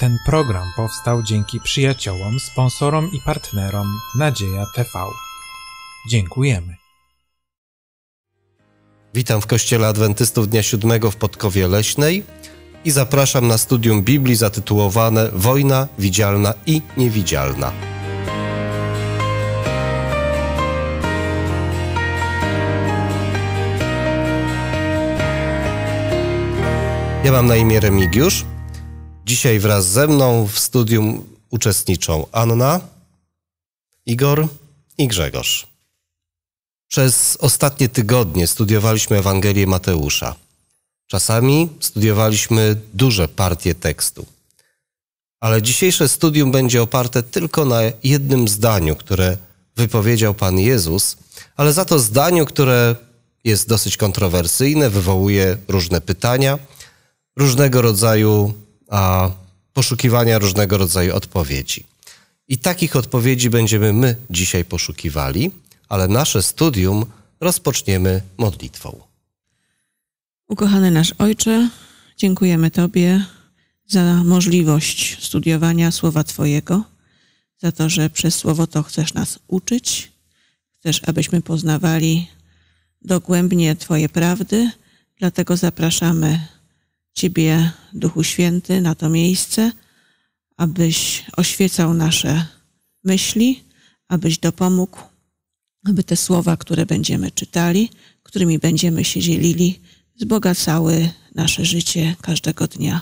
Ten program powstał dzięki przyjaciołom, sponsorom i partnerom Nadzieja TV. Dziękujemy. Witam w Kościele Adwentystów Dnia Siódmego w Podkowie Leśnej i zapraszam na studium Biblii zatytułowane Wojna widzialna i niewidzialna. Ja mam na imię Remigiusz Dzisiaj wraz ze mną w studium uczestniczą Anna, Igor i Grzegorz. Przez ostatnie tygodnie studiowaliśmy Ewangelię Mateusza. Czasami studiowaliśmy duże partie tekstu. Ale dzisiejsze studium będzie oparte tylko na jednym zdaniu, które wypowiedział Pan Jezus, ale za to zdaniu, które jest dosyć kontrowersyjne, wywołuje różne pytania, różnego rodzaju a, poszukiwania różnego rodzaju odpowiedzi. I takich odpowiedzi będziemy my dzisiaj poszukiwali, ale nasze studium rozpoczniemy modlitwą. Ukochany nasz Ojcze, dziękujemy Tobie za możliwość studiowania Słowa Twojego, za to, że przez Słowo to chcesz nas uczyć, chcesz, abyśmy poznawali dogłębnie Twoje prawdy, dlatego zapraszamy Ciebie, Duchu Święty, na to miejsce, abyś oświecał nasze myśli, abyś dopomógł, aby te słowa, które będziemy czytali, którymi będziemy się dzielili, wzbogacały nasze życie każdego dnia.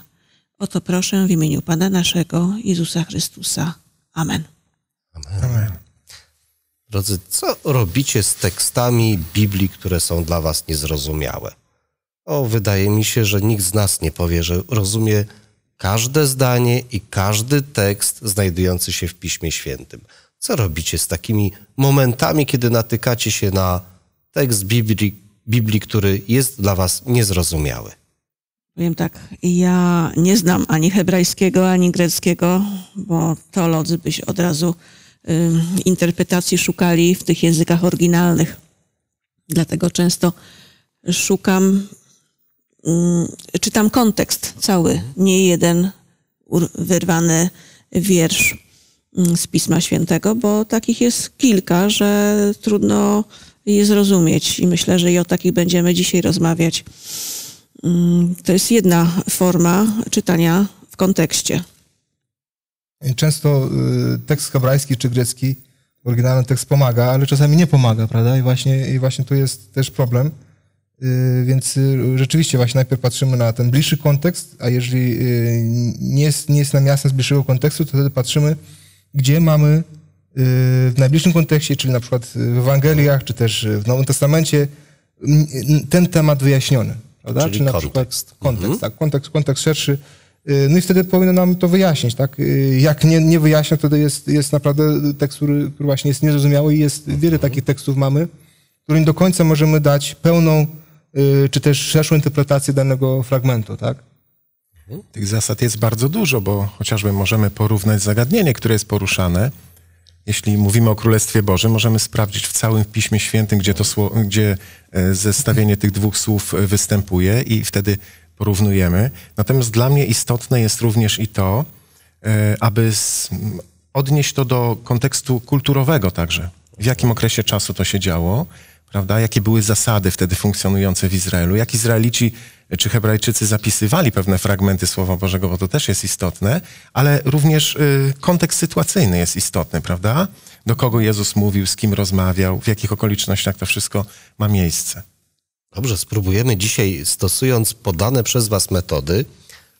O to proszę w imieniu Pana naszego, Jezusa Chrystusa. Amen. Amen. Amen. Drodzy, co robicie z tekstami Biblii, które są dla Was niezrozumiałe? O, wydaje mi się, że nikt z nas nie powie, że rozumie każde zdanie i każdy tekst znajdujący się w Piśmie Świętym. Co robicie z takimi momentami, kiedy natykacie się na tekst Biblii, Biblii który jest dla Was niezrozumiały? Powiem tak, ja nie znam ani hebrajskiego, ani greckiego, bo teolodzy byś od razu y, interpretacji szukali w tych językach oryginalnych. Dlatego często szukam Y, czytam kontekst cały, nie jeden wyrwany wiersz mm, z Pisma Świętego, bo takich jest kilka, że trudno je zrozumieć i myślę, że i o takich będziemy dzisiaj rozmawiać. Mm, to jest jedna forma czytania w kontekście. Często y, tekst hebrajski czy grecki, oryginalny tekst pomaga, ale czasami nie pomaga, prawda? I właśnie, i właśnie tu jest też problem Y, więc y, rzeczywiście właśnie najpierw patrzymy na ten bliższy kontekst, a jeżeli y, nie jest, nie jest nam jasne z bliższego kontekstu, to wtedy patrzymy, gdzie mamy w najbliższym kontekście, czyli na przykład w Ewangeliach, czy też w Nowym Testamencie, ten temat wyjaśniony. Prawda? Czyli czy na kontekst. przykład kontekst, mhm. tak, kontekst, kontekst szerszy. No i wtedy powinno nam to wyjaśnić, tak? Jak nie, nie wyjaśnia, wtedy jest, jest naprawdę tekst, który, który właśnie jest niezrozumiały i jest mhm. wiele takich tekstów mamy, którym do końca możemy dać pełną Y, czy też szerszą interpretację danego fragmentu, tak? Tych zasad jest bardzo dużo, bo chociażby możemy porównać zagadnienie, które jest poruszane. Jeśli mówimy o Królestwie Bożym, możemy sprawdzić w całym Piśmie Świętym, gdzie, to sło, gdzie e, zestawienie tych dwóch słów e, występuje i wtedy porównujemy. Natomiast dla mnie istotne jest również i to, e, aby odnieść to do kontekstu kulturowego także. W jakim okresie czasu to się działo, prawda? Jakie były zasady wtedy funkcjonujące w Izraelu? Jak Izraelici czy Hebrajczycy zapisywali pewne fragmenty Słowa Bożego, bo to też jest istotne, ale również y, kontekst sytuacyjny jest istotny, prawda? Do kogo Jezus mówił, z kim rozmawiał, w jakich okolicznościach to wszystko ma miejsce. Dobrze, spróbujemy dzisiaj, stosując podane przez Was metody,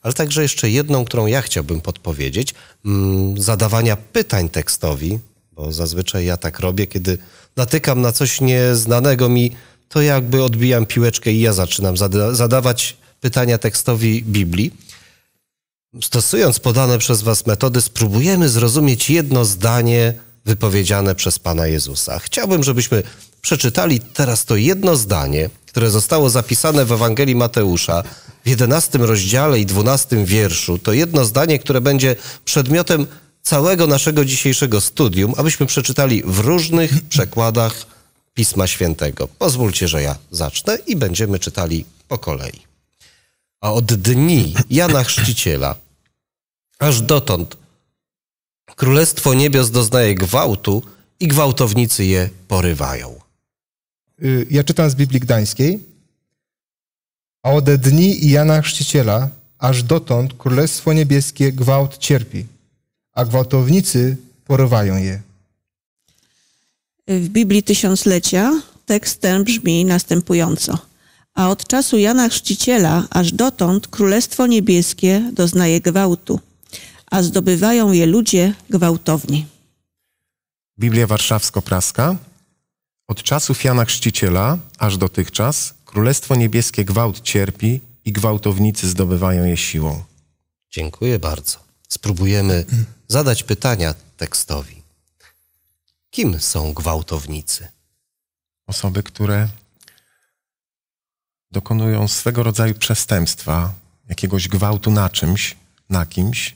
ale także jeszcze jedną, którą ja chciałbym podpowiedzieć, mm, zadawania pytań tekstowi, bo zazwyczaj ja tak robię, kiedy natykam na coś nieznanego mi, to jakby odbijam piłeczkę i ja zaczynam zada zadawać pytania tekstowi Biblii. Stosując podane przez Was metody, spróbujemy zrozumieć jedno zdanie wypowiedziane przez Pana Jezusa. Chciałbym, żebyśmy przeczytali teraz to jedno zdanie, które zostało zapisane w Ewangelii Mateusza w 11 rozdziale i 12 wierszu. To jedno zdanie, które będzie przedmiotem całego naszego dzisiejszego studium, abyśmy przeczytali w różnych przekładach Pisma Świętego. Pozwólcie, że ja zacznę i będziemy czytali po kolei. A od dni Jana Chrzciciela aż dotąd Królestwo Niebios doznaje gwałtu i gwałtownicy je porywają. Y, ja czytam z Biblii Gdańskiej. A od dni Jana Chrzciciela aż dotąd Królestwo Niebieskie gwałt cierpi a gwałtownicy porwają je. W Biblii Tysiąclecia tekst ten brzmi następująco. A od czasu Jana Chrzciciela aż dotąd Królestwo Niebieskie doznaje gwałtu, a zdobywają je ludzie gwałtowni. Biblia Warszawsko-Praska. Od czasów Jana Chrzciciela aż dotychczas Królestwo Niebieskie gwałt cierpi i gwałtownicy zdobywają je siłą. Dziękuję bardzo. Spróbujemy zadać pytania tekstowi. Kim są gwałtownicy? Osoby, które dokonują swego rodzaju przestępstwa, jakiegoś gwałtu na czymś, na kimś.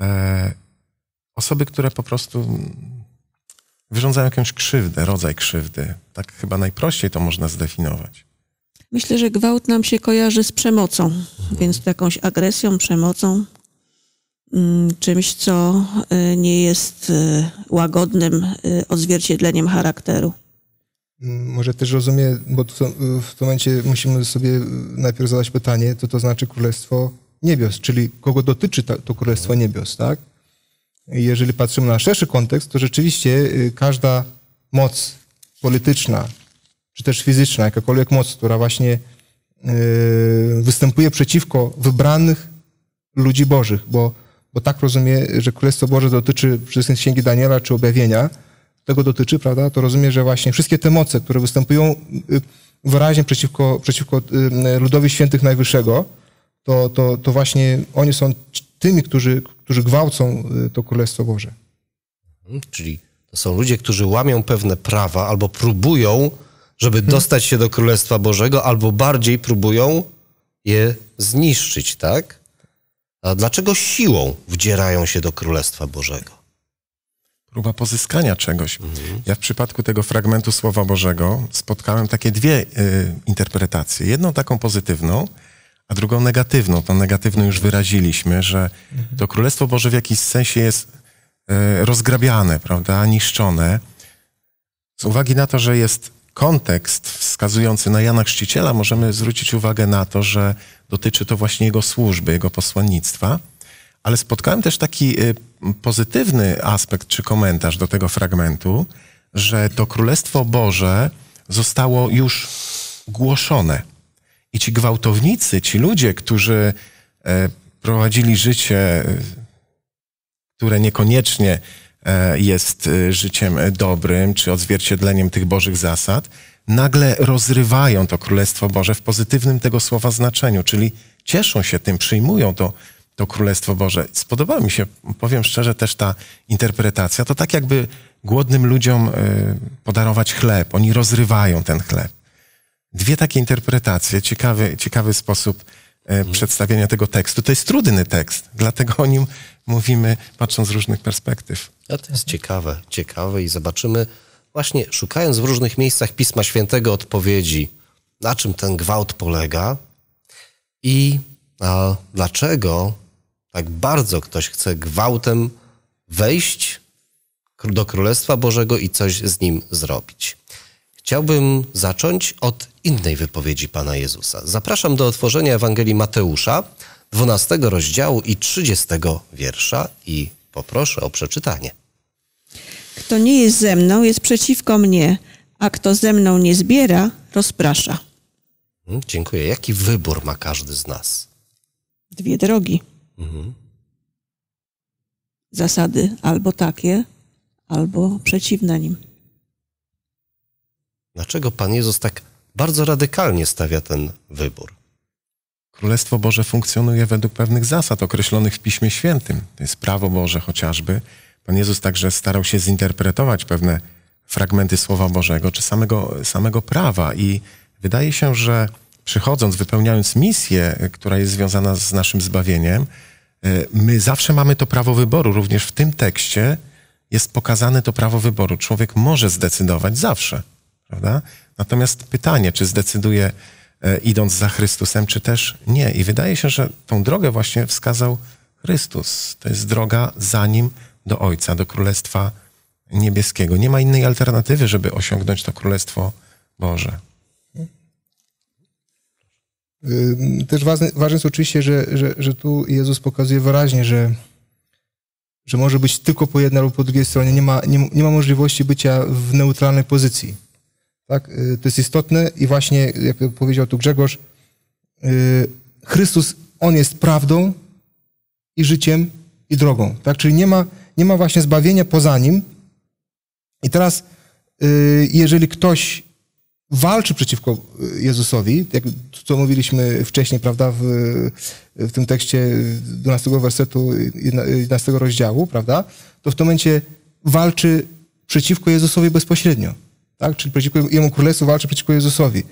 E, osoby, które po prostu wyrządzają jakąś krzywdę, rodzaj krzywdy. Tak chyba najprościej to można zdefiniować. Myślę, że gwałt nam się kojarzy z przemocą, mhm. więc jakąś agresją, przemocą. Mm, czymś, co y, nie jest y, łagodnym y, odzwierciedleniem charakteru. Mm, może też rozumiem, bo to, w tym momencie musimy sobie najpierw zadać pytanie, co to znaczy Królestwo Niebios, czyli kogo dotyczy to Królestwo Niebios, tak? Jeżeli patrzymy na szerszy kontekst, to rzeczywiście każda moc polityczna, czy też fizyczna, jakakolwiek moc, która właśnie występuje przeciwko wybranych ludzi bożych, bo bo tak rozumie, że Królestwo Boże dotyczy wszystkich Księgi Daniela czy Objawienia, tego dotyczy, prawda, to rozumie, że właśnie wszystkie te moce, które występują y, wyraźnie przeciwko, przeciwko y, ludowi świętych Najwyższego, to, to, to właśnie oni są tymi, którzy, którzy gwałcą y, to Królestwo Boże. Mhm, czyli to są ludzie, którzy łamią pewne prawa albo próbują, żeby mhm. dostać się do Królestwa Bożego, albo bardziej próbują je zniszczyć, tak? A dlaczego siłą wdzierają się do Królestwa Bożego? Próba pozyskania czegoś. Mhm. Ja w przypadku tego fragmentu Słowa Bożego spotkałem takie dwie y, interpretacje. Jedną taką pozytywną, a drugą negatywną. Tą negatywną już wyraziliśmy, że mhm. to Królestwo Boże w jakiś sensie jest y, rozgrabiane, prawda, niszczone. Z uwagi na to, że jest kontekst wskazujący na Jana Chrzciciela, możemy zwrócić uwagę na to, że dotyczy to właśnie jego służby, jego posłannictwa. Ale spotkałem też taki y, pozytywny aspekt czy komentarz do tego fragmentu, że to Królestwo Boże zostało już głoszone. I ci gwałtownicy, ci ludzie, którzy e, prowadzili życie, które niekoniecznie E, jest e, życiem dobrym, czy odzwierciedleniem tych Bożych zasad, nagle rozrywają to Królestwo Boże w pozytywnym tego słowa znaczeniu, czyli cieszą się tym, przyjmują to, to Królestwo Boże. Spodobała mi się, powiem szczerze, też ta interpretacja. To tak jakby głodnym ludziom e, podarować chleb. Oni rozrywają ten chleb. Dwie takie interpretacje, ciekawy, ciekawy sposób mhm. przedstawienia tego tekstu. To jest trudny tekst, dlatego o nim mówimy patrząc z różnych perspektyw. To jest mhm. ciekawe, ciekawe i zobaczymy, właśnie szukając w różnych miejscach Pisma Świętego odpowiedzi, na czym ten gwałt polega i a, dlaczego tak bardzo ktoś chce gwałtem wejść do Królestwa Bożego i coś z nim zrobić. Chciałbym zacząć od innej wypowiedzi Pana Jezusa. Zapraszam do otworzenia Ewangelii Mateusza, 12 rozdziału i 30 wiersza i poproszę o przeczytanie. Kto nie jest ze mną, jest przeciwko mnie, a kto ze mną nie zbiera, rozprasza. Mm, dziękuję. Jaki wybór ma każdy z nas? Dwie drogi. Mhm. Zasady albo takie, albo przeciwne nim. Dlaczego Pan Jezus tak bardzo radykalnie stawia ten wybór? Królestwo Boże funkcjonuje według pewnych zasad określonych w Piśmie Świętym. To jest prawo Boże chociażby, Pan Jezus także starał się zinterpretować pewne fragmenty Słowa Bożego czy samego, samego prawa. I wydaje się, że przychodząc, wypełniając misję, która jest związana z naszym zbawieniem, y, my zawsze mamy to prawo wyboru. Również w tym tekście jest pokazane to prawo wyboru. Człowiek może zdecydować zawsze, prawda? Natomiast pytanie, czy zdecyduje y, idąc za Chrystusem, czy też nie. I wydaje się, że tą drogę właśnie wskazał Chrystus. To jest droga za Nim, do Ojca, do Królestwa Niebieskiego. Nie ma innej alternatywy, żeby osiągnąć to Królestwo Boże. Y, też ważne, ważne jest oczywiście, że, że, że tu Jezus pokazuje wyraźnie, że, że może być tylko po jednej lub po drugiej stronie. Nie ma, nie, nie ma możliwości bycia w neutralnej pozycji. Tak? Y, to jest istotne i właśnie, jak powiedział tu Grzegorz, y, Chrystus, On jest prawdą i życiem i drogą. Tak? Czyli nie ma, nie ma właśnie zbawienia poza nim. I teraz, y, jeżeli ktoś walczy przeciwko y, Jezusowi, jak co mówiliśmy wcześniej, prawda, w, w tym tekście 12 wersetu 11 rozdziału, prawda, to w tym momencie walczy przeciwko Jezusowi bezpośrednio, tak, czyli przeciwko Jemu Królestwu walczy przeciwko Jezusowi.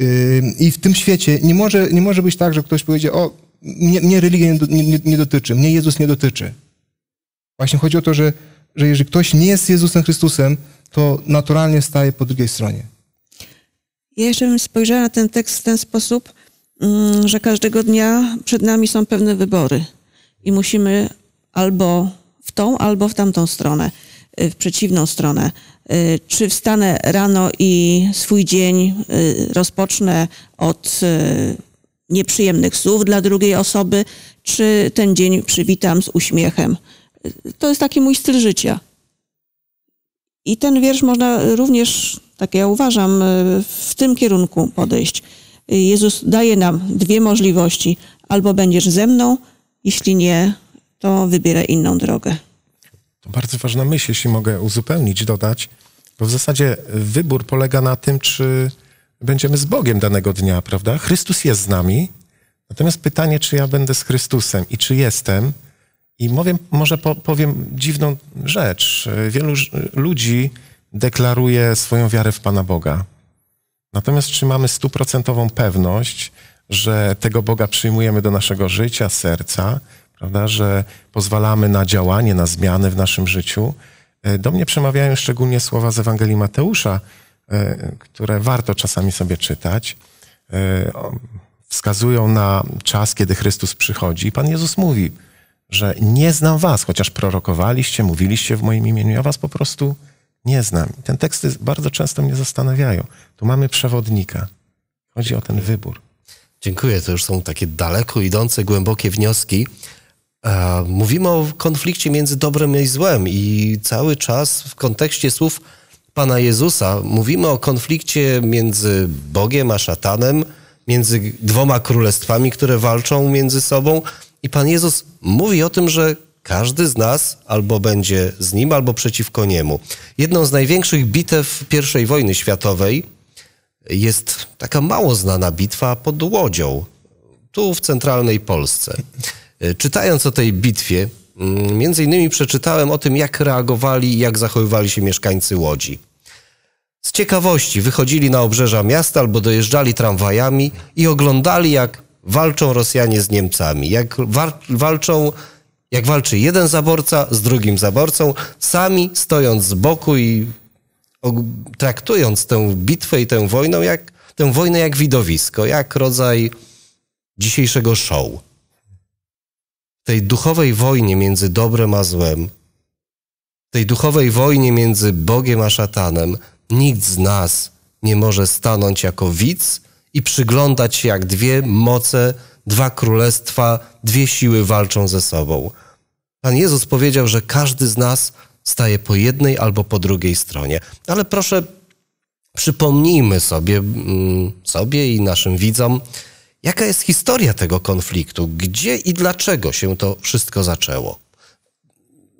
Y, I w tym świecie nie może, nie może być tak, że ktoś powiedzie, o, mnie, mnie religia nie, nie, nie dotyczy, mnie Jezus nie dotyczy. Właśnie chodzi o to, że, że jeżeli ktoś nie jest Jezusem Chrystusem, to naturalnie staje po drugiej stronie. Ja jeszcze bym spojrzała na ten tekst w ten sposób, mm, że każdego dnia przed nami są pewne wybory i musimy albo w tą, albo w tamtą stronę, y, w przeciwną stronę. Y, czy wstanę rano i swój dzień y, rozpocznę od nieprzyjemnych słów dla drugiej osoby, czy ten dzień przywitam z uśmiechem, to jest taki mój styl życia. I ten wiersz można również, tak ja uważam, e, w tym kierunku podejść. Jezus daje nam dwie możliwości: albo będziesz ze mną, jeśli nie, to wybieraj inną drogę. To bardzo ważna myśl, jeśli mogę uzupełnić, dodać, bo w zasadzie wybór polega na tym, czy będziemy z Bogiem danego dnia, prawda? Chrystus jest z nami. Natomiast pytanie, czy ja będę z Chrystusem i czy jestem, i mówię, może po, powiem dziwną rzecz. Wielu ludzi deklaruje swoją wiarę w Pana Boga. Natomiast czy mamy stuprocentową pewność, że tego Boga przyjmujemy do naszego życia, serca, prawda, że pozwalamy na działanie, na zmiany w naszym życiu? E, do mnie przemawiają szczególnie słowa z Ewangelii Mateusza, e, które warto czasami sobie czytać. E, wskazują na czas, kiedy Chrystus przychodzi. Pan Jezus mówi, że nie znam was, chociaż prorokowaliście, mówiliście w moim imieniu, ja was po prostu nie znam. I tekst bardzo często mnie zastanawiają. Tu mamy przewodnika. Chodzi o ten wybór. Dziękuję. To już są takie daleko idące, głębokie wnioski. E, mówimy o konflikcie między dobrem i złem i cały czas w kontekście słów Pana Jezusa mówimy o konflikcie między Bogiem a szatanem, między dwoma królestwami, które walczą między sobą i Pan Jezus mówi o tym, że każdy z nas albo będzie z nim, albo przeciwko niemu. Jedną z największych bitew I wojny światowej jest taka mało znana bitwa pod Łodzią, tu w centralnej Polsce. Czytając o tej bitwie, mm, między innymi przeczytałem o tym, jak reagowali i jak zachowywali się mieszkańcy Łodzi. Z ciekawości wychodzili na obrzeża miasta albo dojeżdżali tramwajami i oglądali, jak walczą Rosjanie z Niemcami, jak walczą jak walczy jeden zaborca z drugim zaborcą, sami stojąc z boku i traktując tę bitwę i tę wojnę jak, tę wojnę jak widowisko, jak rodzaj dzisiejszego show. Tej duchowej wojnie między dobrem a złem, tej duchowej wojnie między Bogiem a szatanem, nikt z nas nie może stanąć jako widz i przyglądać się, jak dwie moce, dwa królestwa, dwie siły walczą ze sobą. Pan Jezus powiedział, że każdy z nas staje po jednej albo po drugiej stronie. Ale proszę, przypomnijmy sobie, mm, sobie i naszym widzom, jaka jest historia tego konfliktu, gdzie i dlaczego się to wszystko zaczęło.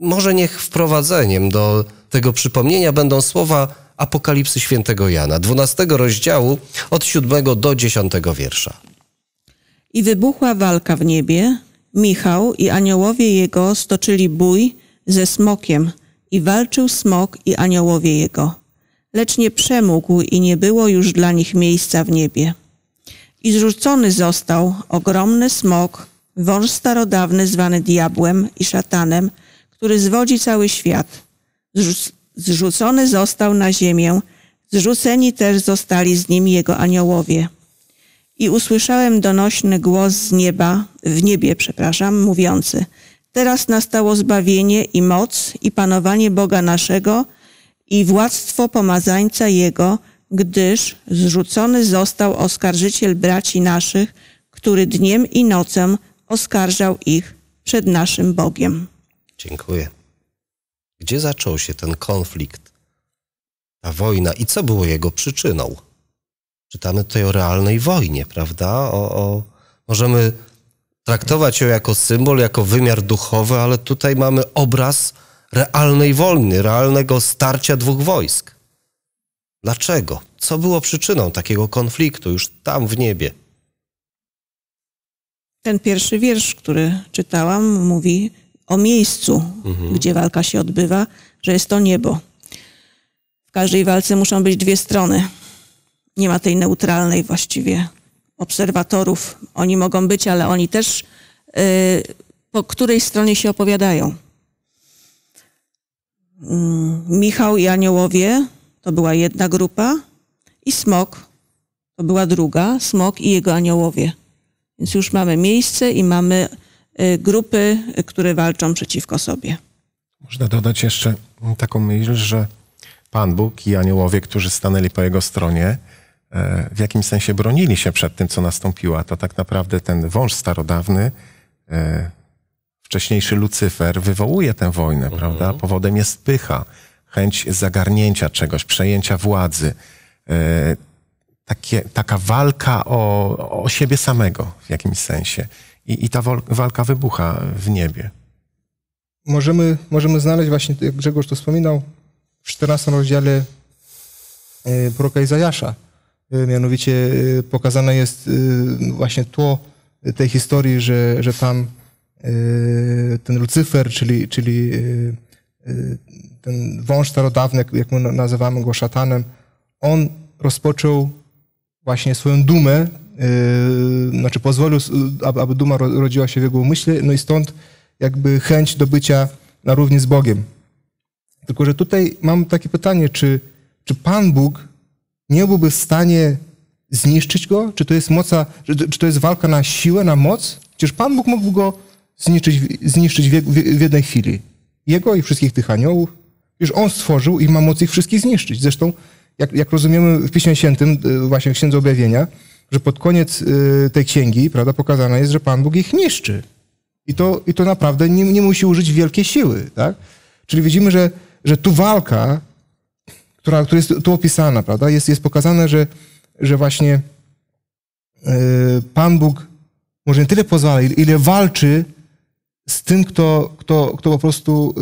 Może niech wprowadzeniem do tego przypomnienia będą słowa Apokalipsy Świętego Jana, 12 rozdziału od 7 do 10 wiersza. I wybuchła walka w niebie. Michał i aniołowie jego stoczyli bój ze smokiem i walczył smok i aniołowie jego. Lecz nie przemógł i nie było już dla nich miejsca w niebie. I zrzucony został ogromny smok, wąż starodawny zwany diabłem i szatanem, który zwodzi cały świat. Zrzucony został na ziemię, zrzuceni też zostali z nim jego aniołowie. I usłyszałem donośny głos z nieba, w niebie, przepraszam, mówiący: Teraz nastało zbawienie i moc i panowanie Boga naszego i władztwo pomazańca jego, gdyż zrzucony został oskarżyciel braci naszych, który dniem i nocą oskarżał ich przed naszym Bogiem. Dziękuję. Gdzie zaczął się ten konflikt, ta wojna i co było jego przyczyną? Czytamy tutaj o realnej wojnie, prawda? O, o, możemy traktować ją jako symbol, jako wymiar duchowy, ale tutaj mamy obraz realnej wojny, realnego starcia dwóch wojsk. Dlaczego? Co było przyczyną takiego konfliktu już tam w niebie? Ten pierwszy wiersz, który czytałam, mówi: o miejscu, mhm. gdzie walka się odbywa, że jest to niebo. W każdej walce muszą być dwie strony. Nie ma tej neutralnej właściwie obserwatorów. Oni mogą być, ale oni też yy, po której stronie się opowiadają. Yy, Michał i Aniołowie to była jedna grupa i Smok to była druga, Smok i jego Aniołowie. Więc już mamy miejsce i mamy Y, grupy, y, które walczą przeciwko sobie. Można dodać jeszcze taką myśl, że Pan Bóg i aniołowie, którzy stanęli po jego stronie, e, w jakimś sensie bronili się przed tym, co nastąpiło. A to tak naprawdę ten wąż starodawny, e, wcześniejszy Lucyfer, wywołuje tę wojnę, mhm. prawda? Powodem jest pycha, chęć zagarnięcia czegoś, przejęcia władzy. E, takie, taka walka o, o siebie samego w jakimś sensie i, i ta walka wybucha w niebie. Możemy, możemy znaleźć właśnie, jak Grzegorz to wspominał, w 14 rozdziale e, proroka Izajasza. E, mianowicie e, pokazane jest właśnie tło tej historii, że, że tam ten Lucyfer, czyli, czyli ten wąż starodawny, jak my nazywamy go szatanem, on rozpoczął właśnie swoją dumę yy, znaczy pozwolił, y, aby, aby duma rodziła się w jego umyśle, no i stąd jakby chęć do bycia na równi z Bogiem. Tylko, że tutaj mam takie pytanie, czy, czy Pan Bóg nie byłby w stanie zniszczyć go? Czy to jest moca, czy to jest walka na siłę, na moc? Przecież Pan Bóg mógł go zniszczyć, zniszczyć w, w, w jednej chwili. Jego i wszystkich tych aniołów. już On stworzył i ma moc ich wszystkich zniszczyć. Zresztą, jak, jak rozumiemy w Piśmie Świętym, y, właśnie w Księdze Objawienia, że pod koniec y, tej księgi, prawda, pokazane jest, że Pan Bóg ich niszczy. I to, i to naprawdę nie, nie musi użyć wielkiej siły, tak? Czyli widzimy, że, że tu walka, która, która jest tu opisana, prawda, jest, jest pokazane, że, że właśnie y, Pan Bóg może nie tyle pozwala, ile walczy z tym, kto, kto, kto po prostu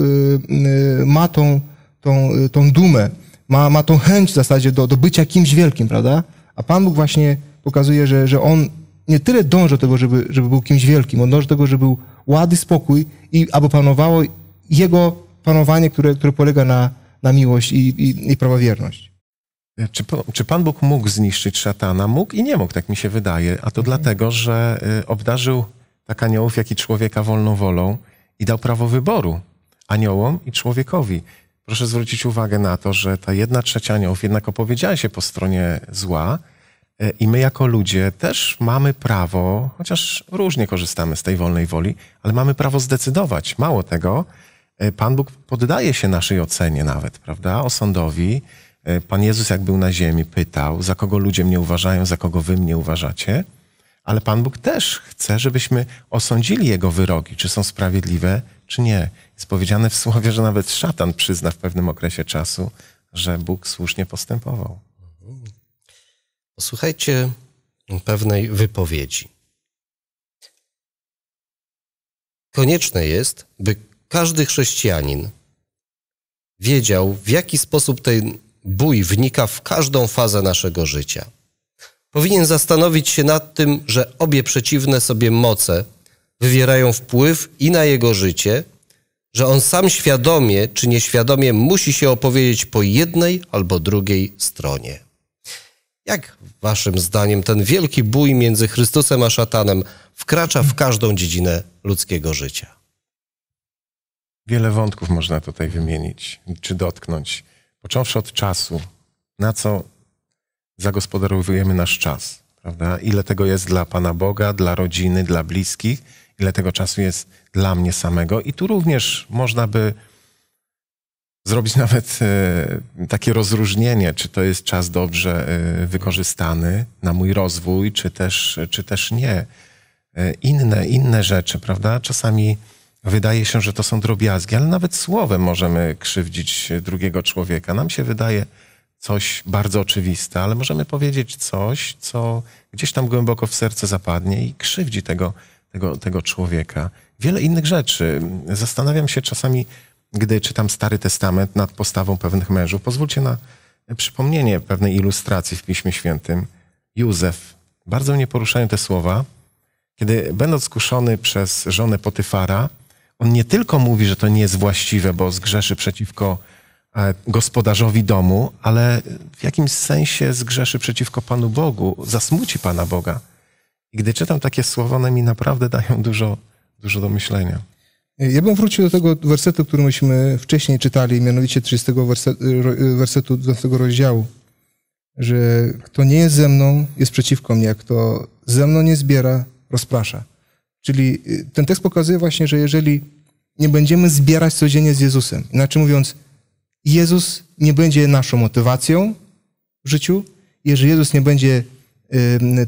y, ma tą, tą, tą dumę, ma, ma tą chęć w zasadzie do, do bycia kimś wielkim, prawda? A Pan Bóg właśnie pokazuje, że, że on nie tyle dąży do tego, żeby, żeby był kimś wielkim, on dąży do tego, żeby był ładny spokój i aby panowało jego panowanie, które, które polega na, na miłość i, i, i prawowierność. Czy, czy Pan Bóg mógł zniszczyć szatana? Mógł i nie mógł, tak mi się wydaje. A to mhm. dlatego, że y, obdarzył tak aniołów, jak i człowieka wolną wolą i dał prawo wyboru aniołom i człowiekowi. Proszę zwrócić uwagę na to, że ta jedna trzecia aniołów jednak opowiedziała się po stronie zła, E, I my jako ludzie też mamy prawo, chociaż różnie korzystamy z tej wolnej woli, ale mamy prawo zdecydować. Mało tego, e, Pan Bóg poddaje się naszej ocenie nawet, prawda? Osądowi. E, Pan Jezus, jak był na ziemi, pytał, za kogo ludzie mnie uważają, za kogo wy mnie uważacie. Ale Pan Bóg też chce, żebyśmy osądzili Jego wyroki, czy są sprawiedliwe, czy nie. Jest powiedziane w słowie, że nawet szatan przyzna w pewnym okresie czasu, że Bóg słusznie postępował. Posłuchajcie pewnej wypowiedzi. Konieczne jest, by każdy chrześcijanin wiedział, w jaki sposób ten bój wnika w każdą fazę naszego życia. Powinien zastanowić się nad tym, że obie przeciwne sobie moce wywierają wpływ i na jego życie, że on sam świadomie czy nieświadomie musi się opowiedzieć po jednej albo drugiej stronie. Jak waszym zdaniem ten wielki bój między Chrystusem a szatanem wkracza w każdą dziedzinę ludzkiego życia? Wiele wątków można tutaj wymienić czy dotknąć. Począwszy od czasu, na co zagospodarowujemy nasz czas, prawda? Ile tego jest dla Pana Boga, dla rodziny, dla bliskich, ile tego czasu jest dla mnie samego. I tu również można by zrobić nawet e, takie rozróżnienie, czy to jest czas dobrze e, wykorzystany na mój rozwój, czy też, czy też nie. E, inne, inne rzeczy, prawda? Czasami wydaje się, że to są drobiazgi, ale nawet słowem możemy krzywdzić drugiego człowieka. Nam się wydaje coś bardzo oczywiste, ale możemy powiedzieć coś, co gdzieś tam głęboko w serce zapadnie i krzywdzi tego, tego, tego człowieka. Wiele innych rzeczy. Zastanawiam się czasami, gdy czytam Stary Testament nad postawą pewnych mężów, pozwólcie na przypomnienie pewnej ilustracji w Piśmie Świętym. Józef, bardzo mnie poruszają te słowa, kiedy będąc skuszony przez żonę Potyfara, on nie tylko mówi, że to nie jest właściwe, bo zgrzeszy przeciwko e, gospodarzowi domu, ale w jakimś sensie zgrzeszy przeciwko Panu Bogu, zasmuci Pana Boga. I gdy czytam takie słowa, one mi naprawdę dają dużo, dużo do myślenia. Ja bym wrócił do tego wersetu, który myśmy wcześniej czytali, mianowicie 30 wersetu, wersetu 12 rozdziału, że kto nie jest ze mną, jest przeciwko mnie, kto ze mną nie zbiera, rozprasza. Czyli y, ten tekst pokazuje właśnie, że jeżeli nie będziemy zbierać codziennie z Jezusem, inaczej mówiąc, Jezus nie będzie naszą motywacją w życiu, jeżeli Jezus nie będzie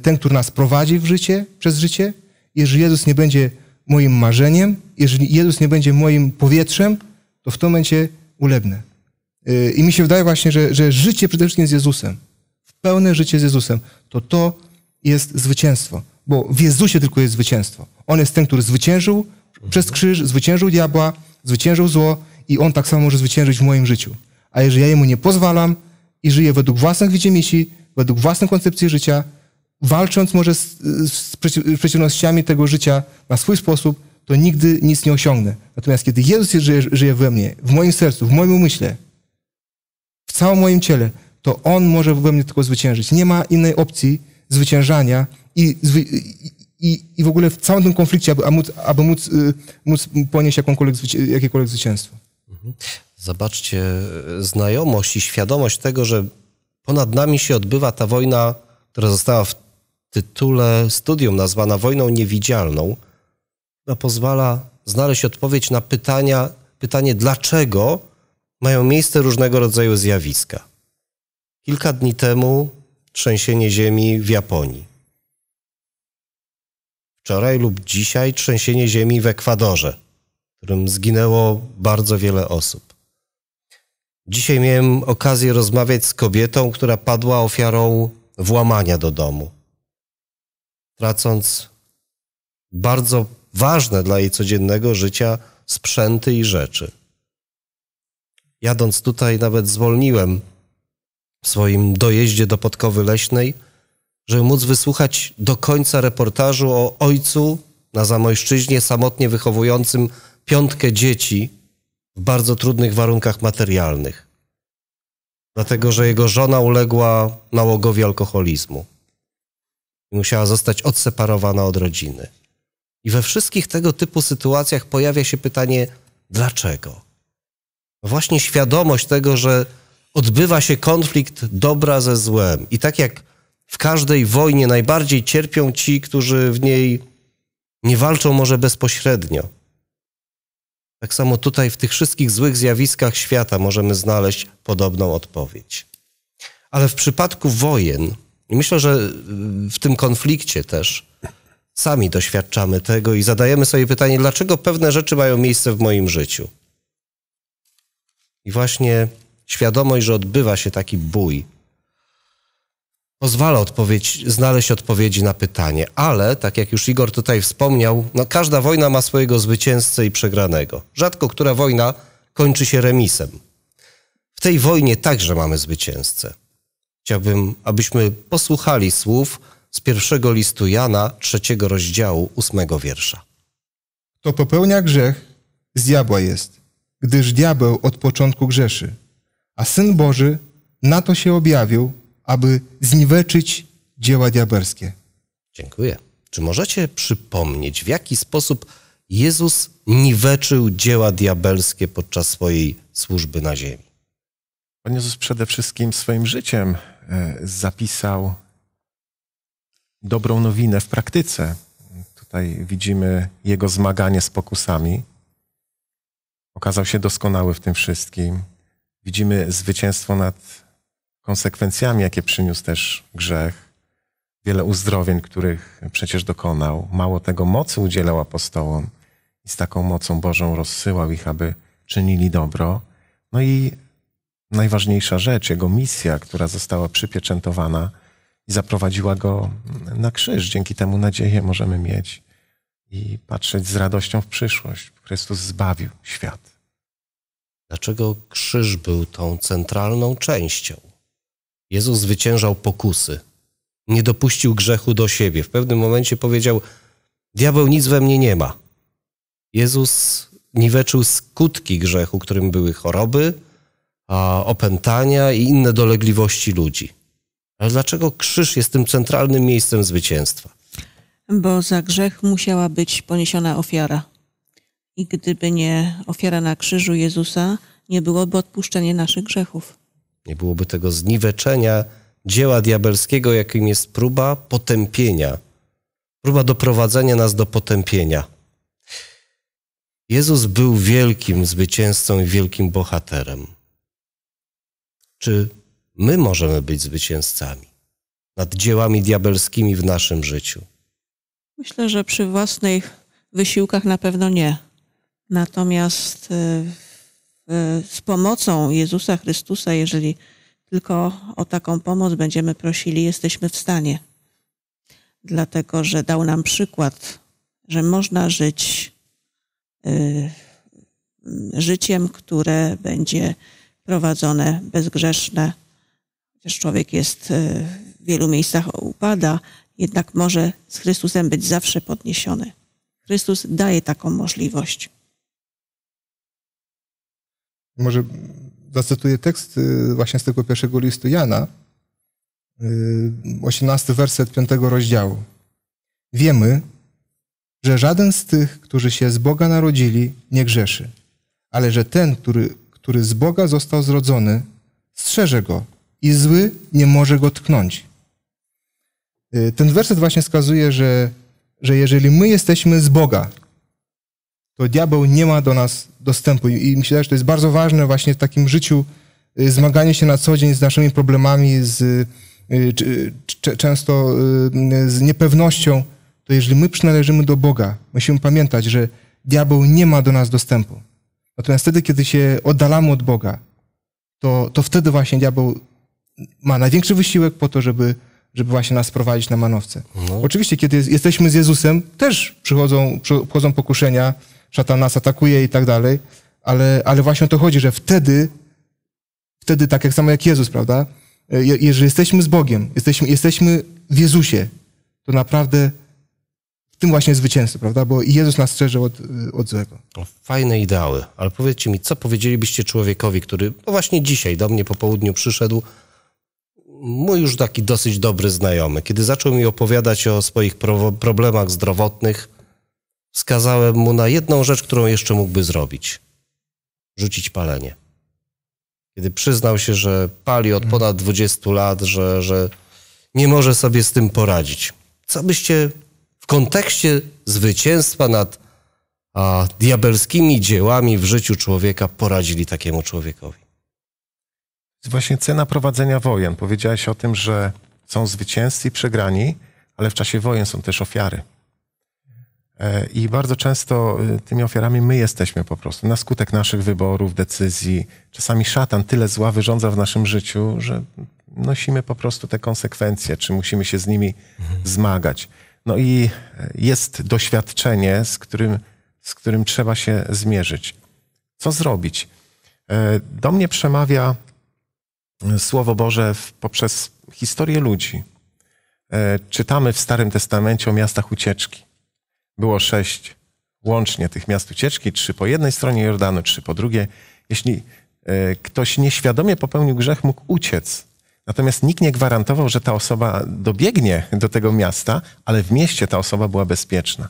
ten, który nas prowadzi w życie, przez życie, jeżeli Jezus nie będzie moim marzeniem, jeżeli Jezus nie będzie moim powietrzem, to w tym momencie ulebnę. Y, I mi się wydaje właśnie, że, że życie przede wszystkim z Jezusem, w pełne życie z Jezusem, to to jest zwycięstwo. Bo w Jezusie tylko jest zwycięstwo. On jest ten, który zwyciężył przez mhm. krzyż, zwyciężył diabła, zwyciężył zło i On tak samo może zwyciężyć w moim życiu. A jeżeli ja Jemu nie pozwalam i żyję według własnych widzimisię, według własnej koncepcji życia, walcząc może z, z, z przeciwnościami tego życia na swój sposób, to nigdy nic nie osiągnę. Natomiast kiedy Jezus żyje, żyje we mnie, w moim sercu, w moim umyśle, w całym moim ciele, to On może we mnie tylko zwyciężyć. Nie ma innej opcji zwyciężania i, i, i w ogóle w całym tym konflikcie, aby, aby móc, aby móc, y, móc ponieść jakąkolwiek, jakiekolwiek zwycięstwo. Mhm. Zobaczcie, y, znajomość i świadomość tego, że ponad nami się odbywa ta wojna, która została w tytule studium nazwana Wojną Niewidzialną, pozwala znaleźć odpowiedź na pytania, pytanie, dlaczego mają miejsce różnego rodzaju zjawiska. Kilka dni temu trzęsienie ziemi w Japonii. Wczoraj lub dzisiaj trzęsienie ziemi w Ekwadorze, w którym zginęło bardzo wiele osób. Dzisiaj miałem okazję rozmawiać z kobietą, która padła ofiarą włamania do domu tracąc bardzo ważne dla jej codziennego życia sprzęty i rzeczy. Jadąc tutaj, nawet zwolniłem w swoim dojeździe do Podkowy Leśnej, żeby móc wysłuchać do końca reportażu o ojcu na Zamojszczyźnie samotnie wychowującym piątkę dzieci w bardzo trudnych warunkach materialnych. Dlatego, że jego żona uległa nałogowi alkoholizmu musiała zostać odseparowana od rodziny. I we wszystkich tego typu sytuacjach pojawia się pytanie, dlaczego? No właśnie świadomość tego, że odbywa się konflikt dobra ze złem. I tak jak w każdej wojnie najbardziej cierpią ci, którzy w niej nie walczą może bezpośrednio. Tak samo tutaj w tych wszystkich złych zjawiskach świata możemy znaleźć podobną odpowiedź. Ale w przypadku wojen i myślę, że y, w tym konflikcie też sami doświadczamy tego i zadajemy sobie pytanie, dlaczego pewne rzeczy mają miejsce w moim życiu. I właśnie świadomość, że odbywa się taki bój, pozwala odpowiedź, znaleźć odpowiedzi na pytanie. Ale, tak jak już Igor tutaj wspomniał, no każda wojna ma swojego zwycięzcę i przegranego. Rzadko która wojna kończy się remisem. W tej wojnie także mamy zwycięzcę. Chciałbym, abyśmy posłuchali słów z pierwszego listu Jana, trzeciego rozdziału, ósmego wiersza. Kto popełnia grzech, z diabła jest, gdyż diabeł od początku grzeszy, a Syn Boży na to się objawił, aby zniweczyć dzieła diabelskie. Dziękuję. Czy możecie przypomnieć, w jaki sposób Jezus niweczył dzieła diabelskie podczas swojej służby na ziemi? Pan Jezus przede wszystkim swoim życiem E, zapisał dobrą nowinę w praktyce. Tutaj widzimy jego zmaganie z pokusami. Okazał się doskonały w tym wszystkim. Widzimy zwycięstwo nad konsekwencjami, jakie przyniósł też grzech. Wiele uzdrowień, których przecież dokonał. Mało tego, mocy udzielał apostołom i z taką mocą Bożą rozsyłał ich, aby czynili dobro. No i najważniejsza rzecz, jego misja, która została przypieczętowana i zaprowadziła go na krzyż. Dzięki temu nadzieję możemy mieć i patrzeć z radością w przyszłość. Chrystus zbawił świat. Dlaczego krzyż był tą centralną częścią? Jezus zwyciężał pokusy. Nie dopuścił grzechu do siebie. W pewnym momencie powiedział: Diabeł nic we mnie nie ma. Jezus niweczył skutki grzechu, którym były choroby, opętania i inne dolegliwości ludzi. Ale dlaczego krzyż jest tym centralnym miejscem zwycięstwa? Bo za grzech musiała być poniesiona ofiara. I gdyby nie ofiara na krzyżu Jezusa, nie byłoby odpuszczenia naszych grzechów. Nie byłoby tego zniweczenia dzieła diabelskiego, jakim jest próba potępienia, próba doprowadzenia nas do potępienia. Jezus był wielkim zwycięzcą i wielkim bohaterem czy my możemy być zwycięzcami nad dziełami diabelskimi w naszym życiu? Myślę, że przy własnych wysiłkach na pewno nie. Natomiast y, z pomocą Jezusa Chrystusa, jeżeli tylko o taką pomoc będziemy prosili, jesteśmy w stanie. Dlatego, że dał nam przykład, że można żyć y, życiem, które będzie prowadzone bezgrzeszne, chociaż człowiek jest e, w wielu miejscach upada, jednak może z Chrystusem być zawsze podniesiony. Chrystus daje taką możliwość. Może zacytuję tekst e, właśnie z tego pierwszego listu Jana, 18 e, werset 5 rozdziału. Wiemy, że żaden z tych, którzy się z Boga narodzili, nie grzeszy, ale że ten, który który z Boga został zrodzony, strzeże go i zły nie może go tknąć. Y, ten werset właśnie wskazuje, że, że jeżeli my jesteśmy z Boga, to diabeł nie ma do nas dostępu. I myślę, że to jest bardzo ważne właśnie w takim życiu, y, zmaganie się na co dzień z naszymi problemami, z, y, często z niepewnością, to jeżeli my przynależymy do Boga, musimy pamiętać, że diabeł nie ma do nas dostępu. Natomiast wtedy, kiedy się oddalamy od Boga, to, to wtedy właśnie diabeł ma największy wysiłek po to, żeby, żeby właśnie nas prowadzić na manowce. No. Oczywiście, kiedy jesteśmy z Jezusem, też przychodzą, przychodzą pokuszenia, szatan nas atakuje i tak dalej, ale, ale właśnie o to chodzi, że wtedy, wtedy tak jak samo jak Jezus, prawda? Je, jeżeli jesteśmy z Bogiem, jesteśmy, jesteśmy w Jezusie, to naprawdę tym właśnie zwycięzcy, prawda? Bo Jezus nas strzeże od, y, od złego. Fajne ideały, ale powiedzcie mi, co powiedzielibyście człowiekowi, który no właśnie dzisiaj do mnie po południu przyszedł, mój już taki dosyć dobry znajomy, kiedy zaczął mi opowiadać o swoich pro problemach zdrowotnych, wskazałem mu na jedną rzecz, którą jeszcze mógłby zrobić. Rzucić palenie. Kiedy przyznał się, że pali od ponad 20 lat, że, że nie może sobie z tym poradzić. Co byście w kontekście zwycięstwa nad a, diabelskimi dziełami w życiu człowieka poradzili takiemu człowiekowi. Właśnie cena prowadzenia wojen. Powiedziałeś o tym, że są zwycięzcy i przegrani, ale w czasie wojen są też ofiary. E, I bardzo często e, tymi ofiarami my jesteśmy po prostu, na skutek naszych wyborów, decyzji. Czasami szatan tyle zła wyrządza w naszym życiu, że nosimy po prostu te konsekwencje, czy musimy się z nimi mhm. zmagać. No i e, jest doświadczenie, z którym, z którym trzeba się zmierzyć. Co zrobić? E, do mnie przemawia e, Słowo Boże poprzez historię ludzi. Czytamy w Starym Testamencie o miastach ucieczki. Było sześć łącznie tych miast ucieczki, trzy po jednej stronie Jordanu, trzy po drugiej. Jeśli ktoś nieświadomie popełnił grzech, mógł uciec Natomiast nikt nie gwarantował, że ta osoba dobiegnie do tego miasta, ale w mieście ta osoba była bezpieczna.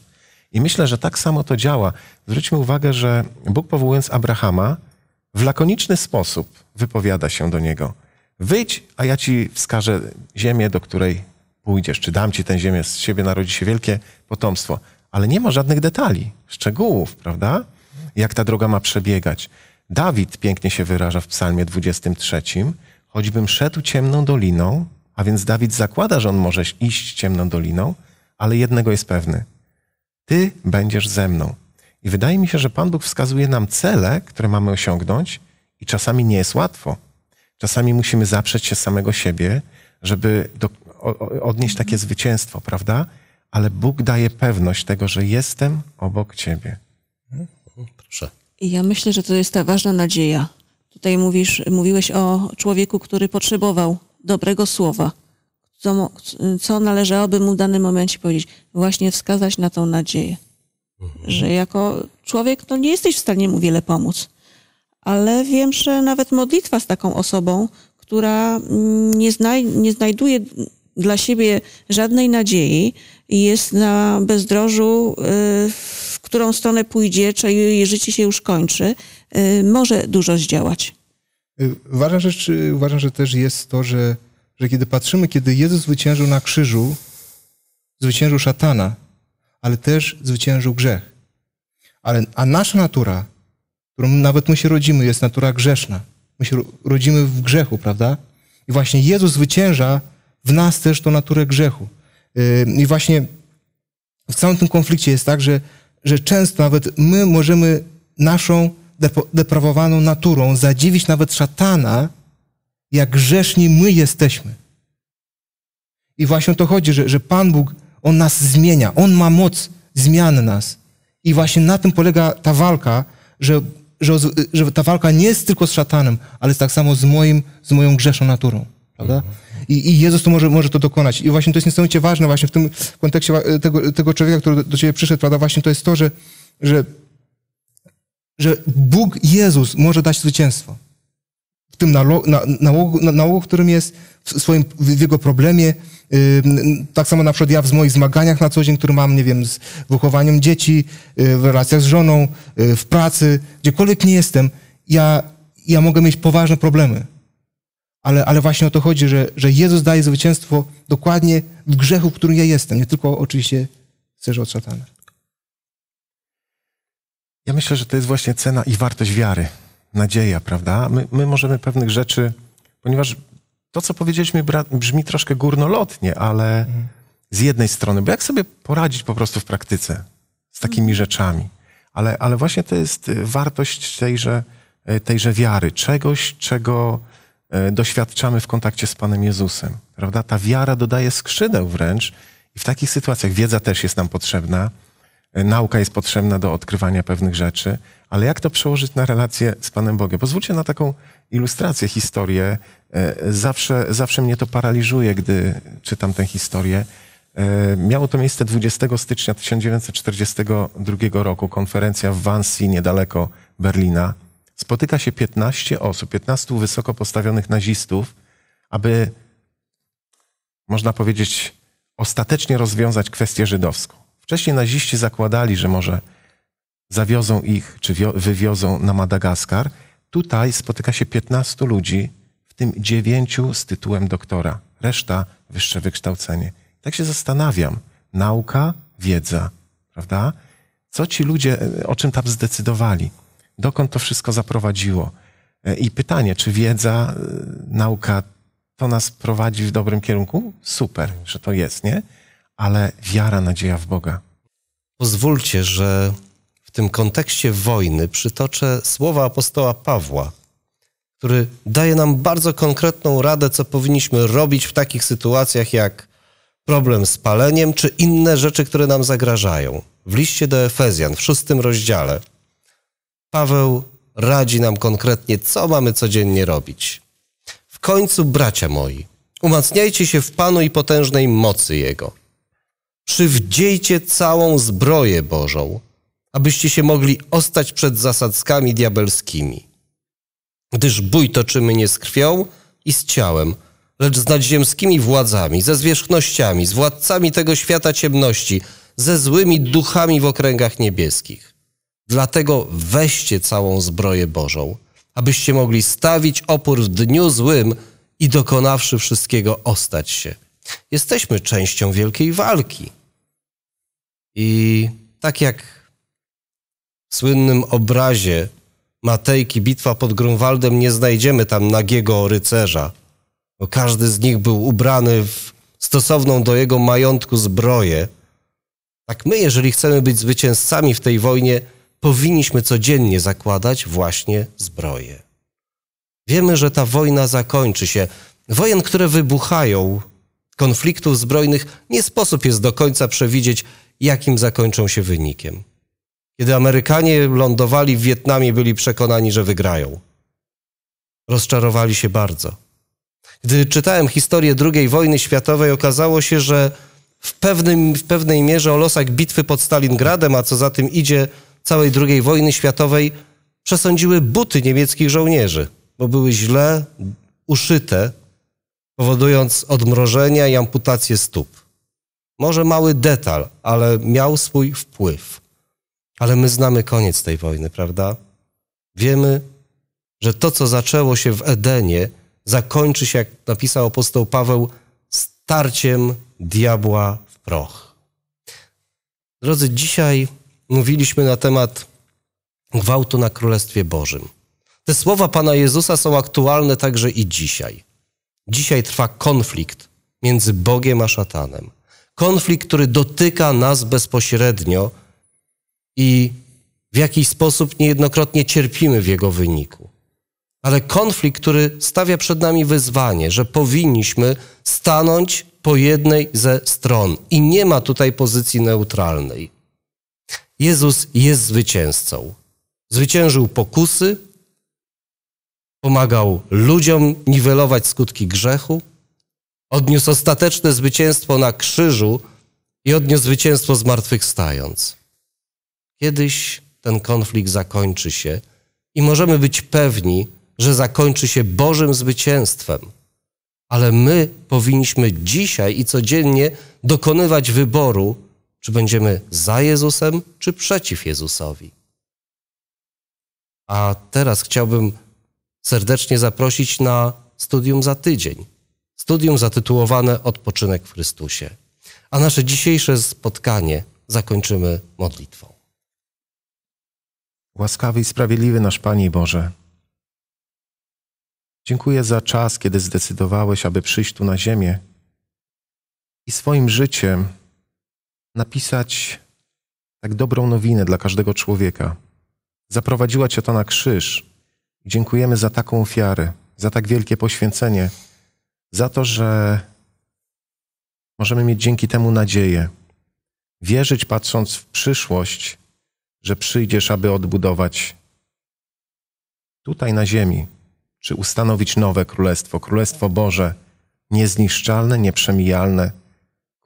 I myślę, że tak samo to działa. Zwróćmy uwagę, że Bóg powołując Abrahama w lakoniczny sposób wypowiada się do niego. Wyjdź, a ja ci wskażę ziemię, do której pójdziesz, czy dam ci tę ziemię, z siebie narodzi się wielkie potomstwo. Ale nie ma żadnych detali, szczegółów, prawda? Jak ta droga ma przebiegać. Dawid pięknie się wyraża w psalmie 23, Choćbym szedł ciemną doliną, a więc Dawid zakłada, że on może iść ciemną doliną, ale jednego jest pewny. Ty będziesz ze mną. I wydaje mi się, że Pan Bóg wskazuje nam cele, które mamy osiągnąć, i czasami nie jest łatwo. Czasami musimy zaprzeć się samego siebie, żeby do, o, odnieść takie zwycięstwo, prawda? Ale Bóg daje pewność tego, że jestem obok Ciebie. Hmm, hmm, proszę. I ja myślę, że to jest ta ważna nadzieja, Tutaj mówisz, mówiłeś o człowieku, który potrzebował dobrego słowa. Co, co należałoby mu w danym momencie powiedzieć? Właśnie wskazać na tą nadzieję. Mhm. Że jako człowiek no, nie jesteś w stanie mu wiele pomóc. Ale wiem, że nawet modlitwa z taką osobą, która nie, znaj nie znajduje dla siebie żadnej nadziei i jest na bezdrożu y, w którą stronę pójdzie, czy jej życie się już kończy, y, może dużo zdziałać. Y, ważna rzecz, uważam, y, że też jest to, że, że kiedy patrzymy, kiedy Jezus zwyciężył na krzyżu, zwyciężył szatana, ale też zwyciężył grzech. Ale, a nasza natura, którą nawet my się rodzimy, jest natura grzeszna. My się rodzimy w grzechu, prawda? I właśnie Jezus zwycięża w nas też tą naturę grzechu. I właśnie w całym tym konflikcie jest tak, że że często nawet my możemy naszą deprawowaną naturą zadziwić nawet szatana, jak grzeszni my jesteśmy. I właśnie o to chodzi, że, że Pan Bóg, On nas zmienia, On ma moc zmian nas. I właśnie na tym polega ta walka, że, że, że ta walka nie jest tylko z szatanem, ale jest tak samo z, moim, z moją grzeszą naturą prawda? I, I, Jezus to może, może to dokonać. I właśnie to jest niesamowicie ważne właśnie w tym kontekście tego, tego człowieka, który do, ciebie przyszedł, prawda? Właśnie to jest to, że, że, że Bóg Jezus może dać zwycięstwo. W tym nałogu, na, nałogu, na, którym jest, w, swoim, w jego problemie, tak samo na przykład ja w moich zmaganiach na co dzień, które mam, nie wiem, z wychowaniem dzieci, y, w relacjach z żoną, y, w pracy, gdziekolwiek nie jestem, ja, ja mogę mieć poważne problemy. Ale, ale właśnie o to chodzi, że, że Jezus daje zwycięstwo dokładnie w grzechu, w którym ja jestem, nie tylko oczywiście chcesz od szatana. Ja myślę, że to jest właśnie cena i wartość wiary, nadzieja, prawda? My, my możemy pewnych rzeczy, ponieważ to, co powiedzieliśmy, brzmi troszkę górnolotnie, ale mhm. z jednej strony, bo jak sobie poradzić po prostu w praktyce z takimi mhm. rzeczami? Ale, ale właśnie to jest y, wartość tejże, y, tejże wiary, czegoś, czego E, doświadczamy w kontakcie z Panem Jezusem. Prawda? Ta wiara dodaje skrzydeł wręcz i w takich sytuacjach wiedza też jest nam potrzebna, e, nauka jest potrzebna do odkrywania pewnych rzeczy, ale jak to przełożyć na relacje z Panem Bogiem? Pozwólcie na taką ilustrację, historię. E, zawsze, zawsze mnie to paraliżuje, gdy czytam tę historię. Miało to miejsce 20 stycznia 1942 roku, konferencja w Wansi, niedaleko Berlina spotyka się 15 osób, 15 wysoko postawionych nazistów, aby, można powiedzieć, ostatecznie rozwiązać kwestię żydowską. Wcześniej naziści zakładali, że może zawiozą ich czy wywiozą na Madagaskar. Tutaj spotyka się 15 ludzi, w tym 9 z tytułem doktora, reszta wyższe wykształcenie. Tak się zastanawiam. Nauka, wiedza, prawda? Co ci ludzie, e, o czym tam zdecydowali? dokąd to wszystko zaprowadziło. E, I pytanie, czy wiedza, e, nauka to nas prowadzi w dobrym kierunku? Super, że to jest, nie? Ale wiara, nadzieja w Boga. Pozwólcie, że w tym kontekście wojny przytoczę słowa apostoła Pawła, który daje nam bardzo konkretną radę, co powinniśmy robić w takich sytuacjach jak problem z paleniem czy inne rzeczy, które nam zagrażają. W liście do Efezjan, w szóstym rozdziale – Paweł radzi nam konkretnie, co mamy codziennie robić. W końcu, bracia moi, umacniajcie się w Panu i potężnej mocy Jego. Przywdziejcie całą zbroję Bożą, abyście się mogli ostać przed zasadzkami diabelskimi. Gdyż bój toczymy nie z krwią i z ciałem, lecz z nadziemskimi władzami, ze zwierzchnościami, z władcami tego świata ciemności, ze złymi duchami w okręgach niebieskich. Dlatego weźcie całą zbroję Bożą, abyście mogli stawić opór w dniu złym i dokonawszy wszystkiego ostać się. Jesteśmy częścią wielkiej walki. I tak jak w słynnym obrazie Matejki Bitwa pod Grunwaldem nie znajdziemy tam nagiego rycerza, bo każdy z nich był ubrany w stosowną do jego majątku zbroję. Tak my, jeżeli chcemy być zwycięzcami w tej wojnie, powinniśmy codziennie zakładać właśnie zbroję. Wiemy, że ta wojna zakończy się. Wojen, które wybuchają, konfliktów zbrojnych, nie sposób jest do końca przewidzieć, jakim zakończą się wynikiem. Kiedy Amerykanie lądowali w Wietnamie, byli przekonani, że wygrają. Rozczarowali się bardzo. Gdy czytałem historię II wojny światowej, okazało się, że w, pewnym, w pewnej mierze o losach bitwy pod Stalingradem, a co za tym idzie, całej II wojny światowej przesądziły buty niemieckich żołnierzy, bo były źle uszyte, powodując odmrożenia i amputację stóp. Może mały detal, ale miał swój wpływ. Ale my znamy koniec tej wojny, prawda? Wiemy, że to, co zaczęło się w Edenie, zakończy się, jak napisał apostoł Paweł, starciem diabła w proch. Drodzy, dzisiaj mówiliśmy na temat gwałtu na Królestwie Bożym. Te słowa Pana Jezusa są aktualne także i dzisiaj. Dzisiaj trwa konflikt między Bogiem a szatanem. Konflikt, który dotyka nas bezpośrednio i w jakiś sposób niejednokrotnie cierpimy w jego wyniku. Ale konflikt, który stawia przed nami wyzwanie, że powinniśmy stanąć po jednej ze stron i nie ma tutaj pozycji neutralnej. Jezus jest zwycięzcą. Zwyciężył pokusy, pomagał ludziom niwelować skutki grzechu, odniósł ostateczne zwycięstwo na krzyżu i odniósł zwycięstwo zmartwychwstając. Kiedyś ten konflikt zakończy się i możemy być pewni, że zakończy się Bożym zwycięstwem. Ale my powinniśmy dzisiaj i codziennie dokonywać wyboru, czy będziemy za Jezusem, czy przeciw Jezusowi? A teraz chciałbym serdecznie zaprosić na studium za tydzień. Studium zatytułowane Odpoczynek w Chrystusie. A nasze dzisiejsze spotkanie zakończymy modlitwą. Łaskawy i sprawiedliwy nasz Panie Boże, dziękuję za czas, kiedy zdecydowałeś, aby przyjść tu na ziemię i swoim życiem napisać tak dobrą nowinę dla każdego człowieka. Zaprowadziła Cię to na krzyż. Dziękujemy za taką ofiarę, za tak wielkie poświęcenie, za to, że możemy mieć dzięki temu nadzieję. Wierzyć patrząc w przyszłość, że przyjdziesz, aby odbudować tutaj na ziemi, czy ustanowić nowe królestwo, królestwo Boże, niezniszczalne, nieprzemijalne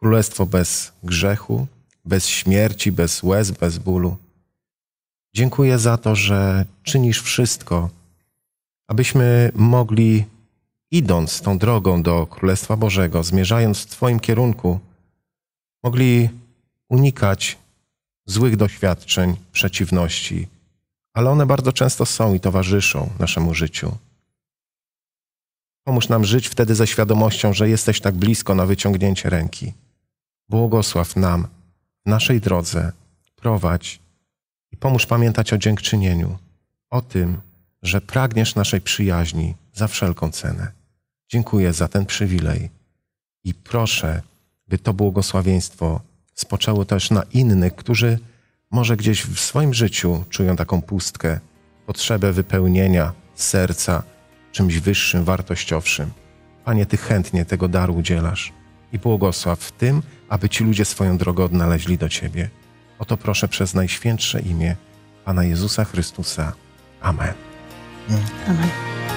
Królestwo bez grzechu, bez śmierci, bez łez, bez bólu. Dziękuję za to, że czynisz wszystko, abyśmy mogli, idąc tą drogą do Królestwa Bożego, zmierzając w Twoim kierunku, mogli unikać złych doświadczeń, przeciwności, ale one bardzo często są i towarzyszą naszemu życiu. Pomóż nam żyć wtedy ze świadomością, że jesteś tak blisko na wyciągnięcie ręki. Błogosław nam, w naszej drodze, prowadź i pomóż pamiętać o dziękczynieniu, o tym, że pragniesz naszej przyjaźni za wszelką cenę. Dziękuję za ten przywilej i proszę, by to błogosławieństwo spoczęło też na innych, którzy może gdzieś w swoim życiu czują taką pustkę, potrzebę wypełnienia serca czymś wyższym, wartościowszym. Panie, Ty chętnie tego daru udzielasz i błogosław w tym, aby ci ludzie swoją drogę odnaleźli do Ciebie. O to proszę przez najświętsze imię Pana Jezusa Chrystusa. Amen. Amen.